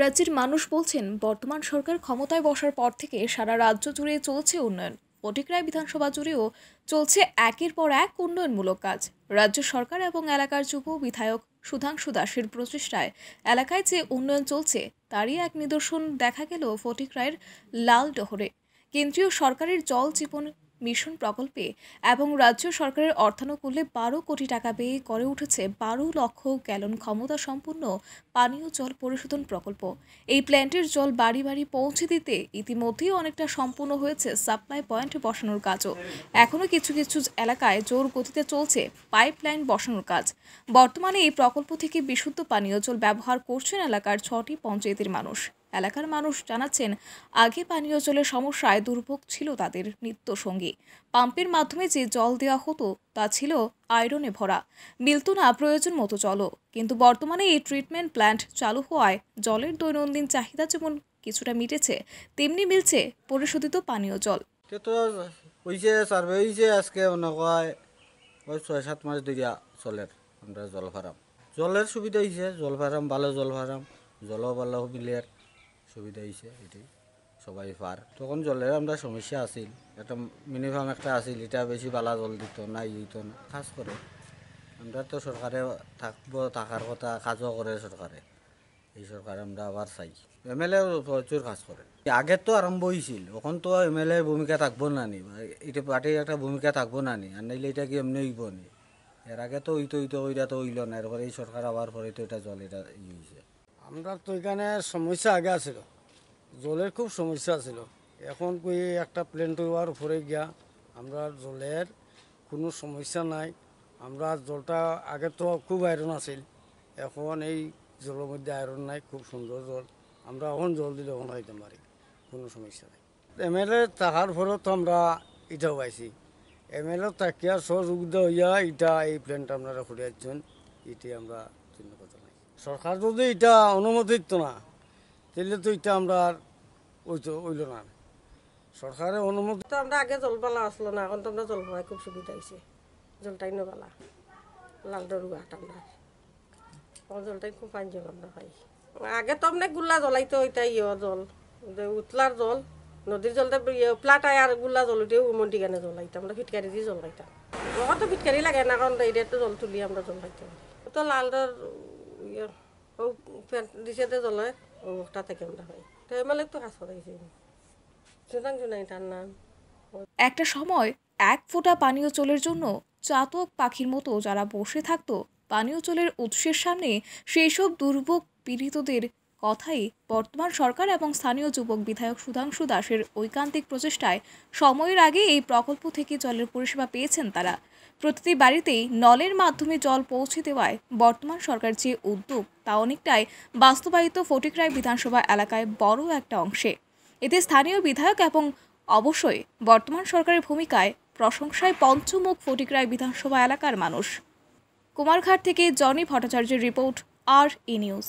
রাজ্যের মানুষ বলছেন বর্তমান সরকার ক্ষমতায় বসার পর থেকে সারা রাজ্য জুড়ে চলছে উন্নয়ন ফটিকরায় বিধানসভা জুড়েও চলছে একের পর এক উন্নয়নমূলক কাজ রাজ্য সরকার এবং এলাকার যুব বিধায়ক সুধাংশু দাসের প্রচেষ্টায় এলাকায় যে উন্নয়ন চলছে তারই এক নিদর্শন দেখা গেল ফটিকরায়ের লাল ডহরে কেন্দ্রীয় সরকারের জল জীবন মিশন প্রকল্পে এবং রাজ্য সরকারের অর্থানুকূল্যে বারো কোটি টাকা ব্যয়ে গড়ে উঠেছে বারো লক্ষ গ্যালন ক্ষমতা সম্পন্ন পানীয় জল পরিশোধন প্রকল্প এই প্ল্যান্টের জল বাড়ি বাড়ি পৌঁছে দিতে ইতিমধ্যেই অনেকটা সম্পূর্ণ হয়েছে সাপ্লাই পয়েন্ট বসানোর কাজও এখনও কিছু কিছু এলাকায় জোর গতিতে চলছে পাইপলাইন বসানোর কাজ বর্তমানে এই প্রকল্প থেকে বিশুদ্ধ পানীয় জল ব্যবহার করছেন এলাকার ছটি পঞ্চায়েতের মানুষ এলাকার মানুষ জানাচ্ছেন আগে পানীয় জলের সমস্যায় দুর্ভোগ ছিল তাদের নিত্য সঙ্গী পাম্পের মাধ্যমে যে জল দেওয়া হতো তা ছিল আয়রনে ভরা মিলত না প্রয়োজন মতো জলও কিন্তু বর্তমানে এই ট্রিটমেন্ট প্ল্যান্ট চালু হওয়ায় জলের দৈনন্দিন চাহিদা যেমন কিছুটা মিটেছে তেমনি মিলছে পরিশোধিত পানীয় জল সার্ভে যে আজকে মনে হয় ওই ছয় সাত মাস ধরিয়া চলের আমরা জল ভাড়াম জলের সুবিধা হয়েছে জল ভাড়াম ভালো জল ভাড়াম জলও ভালো মিলের সুবিধা হয়েছে এটি সবাই পার তখন জলের আমরা সমস্যা আছিল একটা মিনিমাম একটা আছিল এটা বেশি বালা জল দিত না ই হইত না খাস করে আমরা তো সরকারে থাকবো থাকার কথা কাজও করে সরকারে এই সরকার আমরা আবার চাই এম এল এ প্রচুর কাজ করে আগে তো আরম্ভ হয়েছিল ওখান তো এম এল এর ভূমিকা থাকবো না নি এটা পার্টির একটা ভূমিকা থাকবো না নি আর নাইলে এটা কি এমনি হইব নি এর আগে তো ওই তো ওইটা তো হইল না এরপরে এই সরকার আবার পরে তো এটা জল এটা ই হয়েছে আমরা তো এখানে সমস্যা আগে আছিল জলের খুব সমস্যা ছিল এখন কই একটা প্লেন ওয়ার উপরে গিয়া আমরা জলের কোনো সমস্যা নাই আমরা জলটা আগে তো খুব আয়রন আছিল এখন এই জলের মধ্যে আয়রন নাই খুব সুন্দর জল আমরা এখন জল দিলে এখন খাইতে পারি কোনো সমস্যা নাই এম এল এ থাকার ফলত আমরা এটাও পাইছি এম এল এ তাকিয়া সহযোগিতা হইয়া এটা এই প্লেনটা আপনারা ঘুরে আসছেন এটি আমরা ধন্যবাদ জানাই সরকার যদি এটা অনুমতি দিত না তাহলে তো এটা আমরা আর ওই তো ওইল না সরকারের অনুমতি তো আমরা আগে জলপালা আসলো না এখন তো আমরা পালায় খুব সুবিধা হয়েছে জলটাই নবালা লাল ডরুয়াট আমরা জলটাই খুব পানি জল আমরা পাই আগে তো আমরা গুল্লা জ্বলাইতো ওইটা ইয়ে জল উতলার জল নদীর জলটা ইয়ে প্লাটায় আর গুল্লা জল উঠে উমন্টি গানে জ্বলাইতাম আমরা ফিটকারি দিয়ে জল লাইতাম তো ফিটকারি লাগে না কারণ এই জল তুলি আমরা জল লাইতাম তো লাল ও প্যান্ট তাতে কেমন হয় হাস একটা সময় এক ফোঁটা পানীয় চলের জন্য চাতক পাখির মতো যারা বসে থাকতো পানীয় চলের উৎসের সামনে সেই সব দুর্ভোগ পীড়িতদের কথাই বর্তমান সরকার এবং স্থানীয় যুবক বিধায়ক সুধাংশু দাসের ঐকান্তিক প্রচেষ্টায় সময়ের আগে এই প্রকল্প থেকে জলের পরিষেবা পেয়েছেন তারা প্রতিটি বাড়িতেই নলের মাধ্যমে জল পৌঁছে দেওয়ায় বর্তমান সরকার যে উদ্যোগ তা অনেকটাই বাস্তবায়িত ফটিকরায় বিধানসভা এলাকায় বড় একটা অংশে এতে স্থানীয় বিধায়ক এবং অবশ্যই বর্তমান সরকারের ভূমিকায় প্রশংসায় পঞ্চমুখ ফটিকরায় বিধানসভা এলাকার মানুষ কুমারঘাট থেকে জনি ভট্টাচার্যের রিপোর্ট আর ই নিউজ